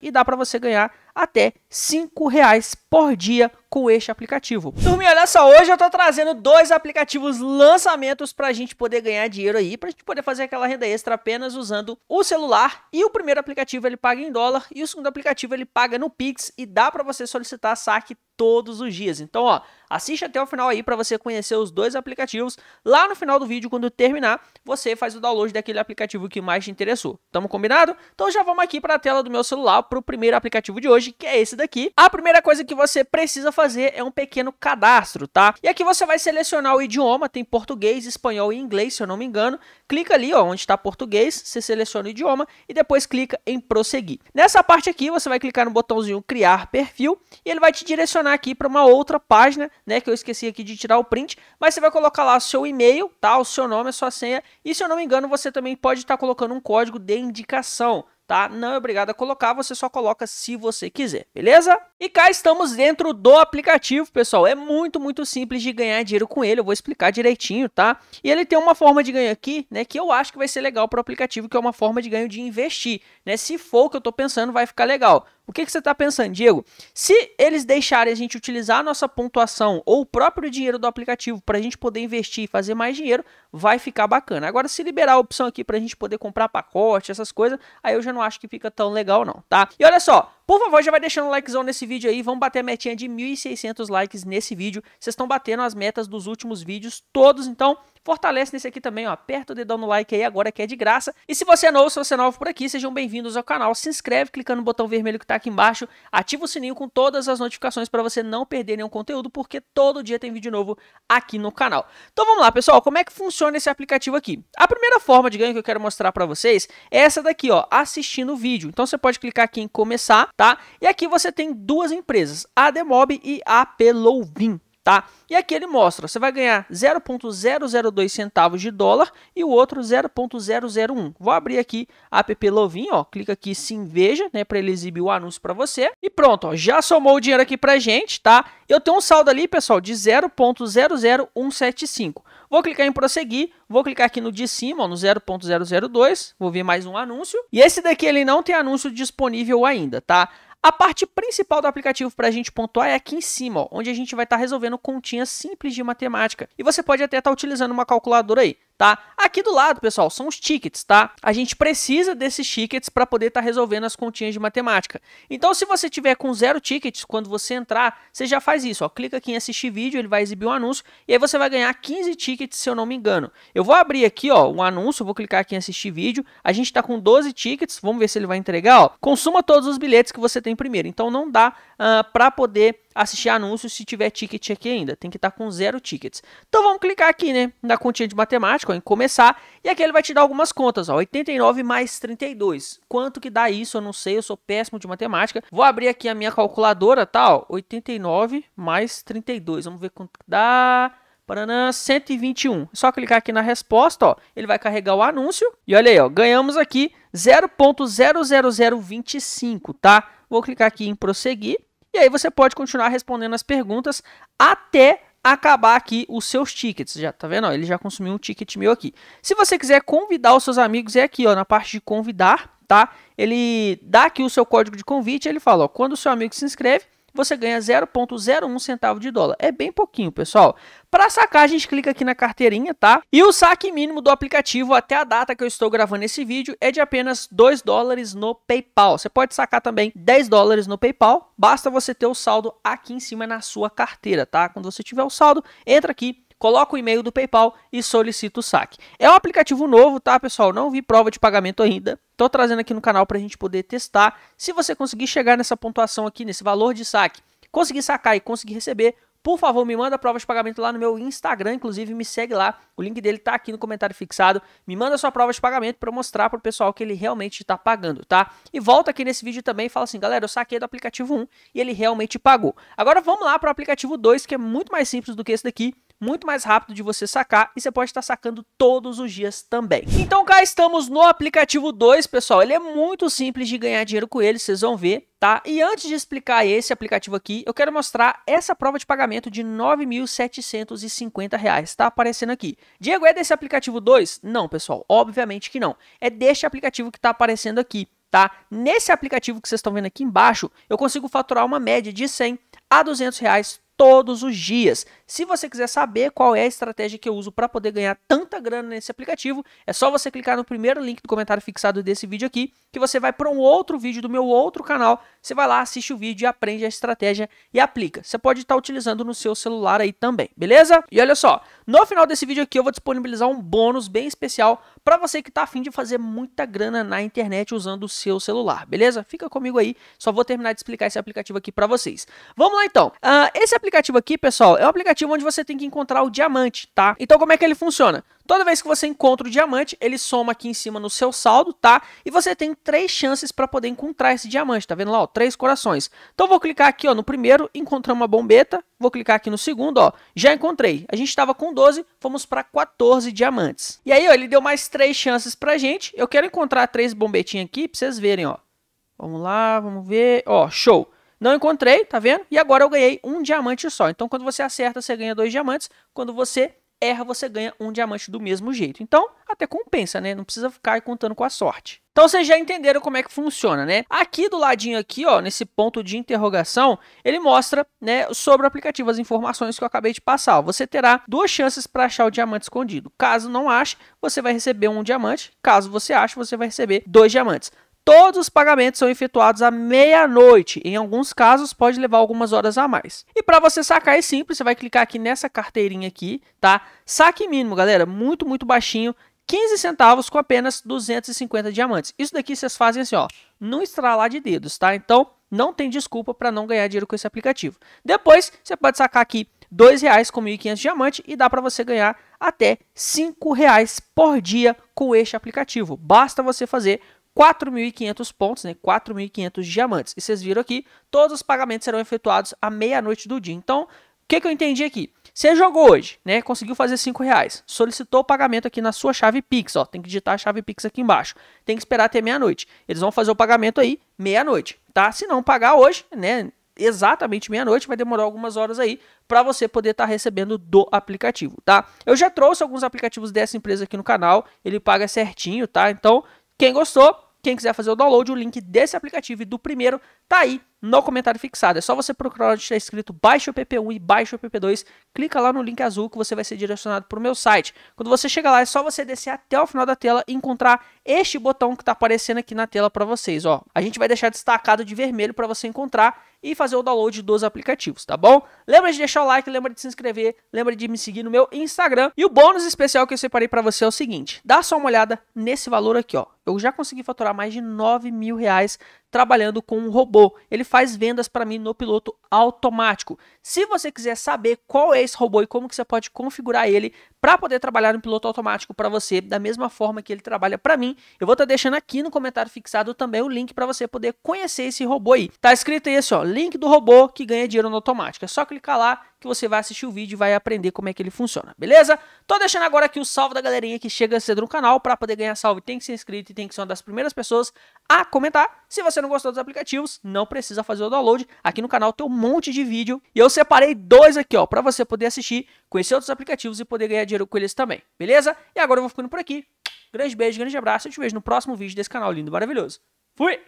e dá para você ganhar até R$ reais por dia com este aplicativo. Turminha, olha só, hoje eu tô trazendo dois aplicativos lançamentos pra gente poder ganhar dinheiro aí, pra gente poder fazer aquela renda extra apenas usando o celular. E o primeiro aplicativo ele paga em dólar e o segundo aplicativo ele paga no Pix e dá para você solicitar saque todos os dias. Então, ó, assiste até o final aí para você conhecer os dois aplicativos. Lá no final do vídeo, quando terminar, você faz o download daquele aplicativo que mais te interessou. Tamo combinado? Então já vamos aqui para a tela do meu celular pro primeiro aplicativo de hoje hoje, que é esse daqui. A primeira coisa que você precisa fazer é um pequeno cadastro, tá? E aqui você vai selecionar o idioma, tem português, espanhol e inglês, se eu não me engano. Clica ali, ó, onde está português, você seleciona o idioma e depois clica em prosseguir. Nessa parte aqui, você vai clicar no botãozinho criar perfil e ele vai te direcionar aqui para uma outra página, né, que eu esqueci aqui de tirar o print, mas você vai colocar lá o seu e-mail, tá, o seu nome, a sua senha e se eu não me engano, você também pode estar tá colocando um código de indicação, tá? Não é obrigado a colocar, você só coloca se você quiser, beleza? E cá estamos dentro do aplicativo, pessoal. É muito, muito simples de ganhar dinheiro com ele, eu vou explicar direitinho, tá? E ele tem uma forma de ganho aqui, né, que eu acho que vai ser legal para o aplicativo, que é uma forma de ganho de investir, né? Se for o que eu estou pensando, vai ficar legal. O que, que você está pensando, Diego? Se eles deixarem a gente utilizar a nossa pontuação ou o próprio dinheiro do aplicativo para a gente poder investir e fazer mais dinheiro, vai ficar bacana. Agora, se liberar a opção aqui para a gente poder comprar pacote, essas coisas, aí eu já não acho que fica tão legal não, tá? E olha só, por favor, já vai deixando o likezão nesse vídeo aí. Vamos bater a metinha de 1.600 likes nesse vídeo. Vocês estão batendo as metas dos últimos vídeos todos, então fortalece nesse aqui também, ó. Aperta o dedão no like aí agora que é de graça. E se você é novo, se você é novo por aqui, sejam bem-vindos ao canal. Se inscreve clicando no botão vermelho que tá aqui embaixo. Ativa o sininho com todas as notificações para você não perder nenhum conteúdo, porque todo dia tem vídeo novo aqui no canal. Então vamos lá, pessoal. Como é que funciona esse aplicativo aqui? A primeira forma de ganho que eu quero mostrar para vocês é essa daqui, ó. Assistindo o vídeo. Então você pode clicar aqui em começar tá? E aqui você tem duas empresas, a Demob e a Pelouvin, tá? E aqui ele mostra, você vai ganhar 0.002 centavos de dólar e o outro 0.001. Vou abrir aqui a app Lovin, ó, clica aqui sim veja, né, para ele exibir o anúncio para você. E pronto, ó, já somou o dinheiro aqui pra gente, tá? Eu tenho um saldo ali, pessoal, de 0.00175. Vou clicar em prosseguir, vou clicar aqui no de cima, ó, no 0.002, vou ver mais um anúncio. E esse daqui ele não tem anúncio disponível ainda, tá? A parte principal do aplicativo para a gente pontuar é aqui em cima, ó, onde a gente vai estar tá resolvendo continhas simples de matemática. E você pode até estar tá utilizando uma calculadora aí tá? Aqui do lado, pessoal, são os tickets, tá? A gente precisa desses tickets para poder estar tá resolvendo as continhas de matemática. Então, se você tiver com zero tickets, quando você entrar, você já faz isso, ó. Clica aqui em assistir vídeo, ele vai exibir um anúncio e aí você vai ganhar 15 tickets, se eu não me engano. Eu vou abrir aqui, ó, um anúncio, vou clicar aqui em assistir vídeo. A gente está com 12 tickets, vamos ver se ele vai entregar, ó. Consuma todos os bilhetes que você tem primeiro. Então, não dá uh, ah, para poder assistir anúncios se tiver ticket aqui ainda. Tem que estar tá com zero tickets. Então vamos clicar aqui, né, na continha de matemática, ó, em começar, e aqui ele vai te dar algumas contas, ó, 89 mais 32. Quanto que dá isso? Eu não sei, eu sou péssimo de matemática. Vou abrir aqui a minha calculadora, tá, ó, 89 mais 32. Vamos ver quanto dá... Paraná 121. É só clicar aqui na resposta, ó, ele vai carregar o anúncio. E olha aí, ó, ganhamos aqui 0.00025, tá? Vou clicar aqui em prosseguir. E aí você pode continuar respondendo as perguntas até acabar aqui os seus tickets. Já tá vendo? Ó, ele já consumiu um ticket meu aqui. Se você quiser convidar os seus amigos, é aqui, ó, na parte de convidar, tá? Ele dá aqui o seu código de convite, ele fala, ó, quando o seu amigo se inscreve, você ganha 0,01 centavo de dólar. É bem pouquinho, pessoal. Para sacar, a gente clica aqui na carteirinha, tá? E o saque mínimo do aplicativo até a data que eu estou gravando esse vídeo é de apenas 2 dólares no PayPal. Você pode sacar também 10 dólares no PayPal, basta você ter o saldo aqui em cima na sua carteira, tá? Quando você tiver o saldo, entra aqui coloca o e-mail do PayPal e solicita o saque. É um aplicativo novo, tá, pessoal? Não vi prova de pagamento ainda. Estou trazendo aqui no canal para a gente poder testar. Se você conseguir chegar nessa pontuação aqui, nesse valor de saque, conseguir sacar e conseguir receber, por favor, me manda a prova de pagamento lá no meu Instagram, inclusive me segue lá. O link dele está aqui no comentário fixado. Me manda sua prova de pagamento para mostrar para o pessoal que ele realmente está pagando, tá? E volta aqui nesse vídeo também e fala assim, galera, eu saquei do aplicativo 1 e ele realmente pagou. Agora vamos lá para o aplicativo 2, que é muito mais simples do que esse daqui muito mais rápido de você sacar e você pode estar sacando todos os dias também. Então cá estamos no aplicativo 2, pessoal. Ele é muito simples de ganhar dinheiro com ele, vocês vão ver, tá? E antes de explicar esse aplicativo aqui, eu quero mostrar essa prova de pagamento de R$ 9.750, tá aparecendo aqui. Diego, é desse aplicativo 2? Não, pessoal, obviamente que não. É deste aplicativo que está aparecendo aqui. Tá? Nesse aplicativo que vocês estão vendo aqui embaixo, eu consigo faturar uma média de 100 a 200 reais todos os dias, se você quiser saber qual é a estratégia que eu uso para poder ganhar tanta grana nesse aplicativo, é só você clicar no primeiro link do comentário fixado desse vídeo aqui, que você vai para um outro vídeo do meu outro canal. Você vai lá, assiste o vídeo, aprende a estratégia e aplica. Você pode estar tá utilizando no seu celular aí também, beleza? E olha só, no final desse vídeo aqui eu vou disponibilizar um bônus bem especial para você que está afim de fazer muita grana na internet usando o seu celular, beleza? Fica comigo aí, só vou terminar de explicar esse aplicativo aqui para vocês. Vamos lá então. Uh, esse aplicativo aqui, pessoal, é um aplicativo aplicativo onde você tem que encontrar o diamante, tá? Então como é que ele funciona? Toda vez que você encontra o diamante, ele soma aqui em cima no seu saldo, tá? E você tem três chances para poder encontrar esse diamante, tá vendo lá, ó, três corações. Então vou clicar aqui, ó, no primeiro, encontrar uma bombeta, vou clicar aqui no segundo, ó, já encontrei. A gente estava com 12, fomos para 14 diamantes. E aí, ó, ele deu mais três chances pra gente. Eu quero encontrar três bombetinhas aqui para vocês verem, ó. Vamos lá, vamos ver. Ó, show. Não encontrei, tá vendo? E agora eu ganhei um diamante só. Então, quando você acerta, você ganha dois diamantes. Quando você erra, você ganha um diamante do mesmo jeito. Então, até compensa, né? Não precisa ficar contando com a sorte. Então vocês já entenderam como é que funciona, né? Aqui do ladinho aqui, ó, nesse ponto de interrogação, ele mostra, né, sobre o aplicativo as informações que eu acabei de passar. Você terá duas chances para achar o diamante escondido. Caso não ache, você vai receber um diamante. Caso você ache, você vai receber dois diamantes. Todos os pagamentos são efetuados à meia-noite. Em alguns casos, pode levar algumas horas a mais. E para você sacar é simples, você vai clicar aqui nessa carteirinha aqui, tá? Saque mínimo, galera, muito, muito baixinho. 15 centavos com apenas 250 diamantes. Isso daqui vocês fazem assim, ó, não estralar de dedos, tá? Então, não tem desculpa para não ganhar dinheiro com esse aplicativo. Depois, você pode sacar aqui R$ reais com 1.500 diamantes e dá para você ganhar até R$ reais por dia com este aplicativo. Basta você fazer 4.500 pontos, né? 4.500 diamantes. E vocês viram aqui, todos os pagamentos serão efetuados à meia-noite do dia. Então, o que, que eu entendi aqui? Você jogou hoje, né? Conseguiu fazer 5 reais. Solicitou o pagamento aqui na sua chave Pix, ó. Tem que digitar a chave Pix aqui embaixo. Tem que esperar até meia-noite. Eles vão fazer o pagamento aí meia-noite, tá? Se não pagar hoje, né? Exatamente meia-noite, vai demorar algumas horas aí para você poder estar tá recebendo do aplicativo, tá? Eu já trouxe alguns aplicativos dessa empresa aqui no canal, ele paga certinho, tá? Então, quem gostou, quem quiser fazer o download, o link desse aplicativo e do primeiro tá aí no comentário fixado. É só você procurar onde está escrito baixa o PP1 e baixa o PP2, clica lá no link azul que você vai ser direcionado para o meu site. Quando você chegar lá, é só você descer até o final da tela e encontrar este botão que está aparecendo aqui na tela para vocês. Ó. A gente vai deixar destacado de vermelho para você encontrar e fazer o download dos aplicativos, tá bom? Lembra de deixar o like, lembra de se inscrever, lembra de me seguir no meu Instagram. E o bônus especial que eu separei para você é o seguinte, dá só uma olhada nesse valor aqui, ó. Eu já consegui faturar mais de 9 mil reais trabalhando com um robô. Ele faz vendas para mim no piloto automático. Se você quiser saber qual é esse robô e como que você pode configurar ele para poder trabalhar no piloto automático para você, da mesma forma que ele trabalha para mim, eu vou estar tá deixando aqui no comentário fixado também o link para você poder conhecer esse robô aí. Tá escrito aí, assim, ó, link do robô que ganha dinheiro no automático. É só clicar lá que você vai assistir o vídeo e vai aprender como é que ele funciona, beleza? Tô deixando agora aqui o salve da galerinha que chega cedo no canal. Para poder ganhar salve, tem que ser inscrito e tem que ser uma das primeiras pessoas a comentar. Se você não gostou dos aplicativos, não precisa fazer o download. Aqui no canal tem um monte de vídeo e eu separei dois aqui, ó, para você poder assistir, conhecer outros aplicativos e poder ganhar dinheiro com eles também, beleza? E agora eu vou ficando por aqui. Grande beijo, grande abraço. Eu te vejo no próximo vídeo desse canal lindo, maravilhoso. Fui!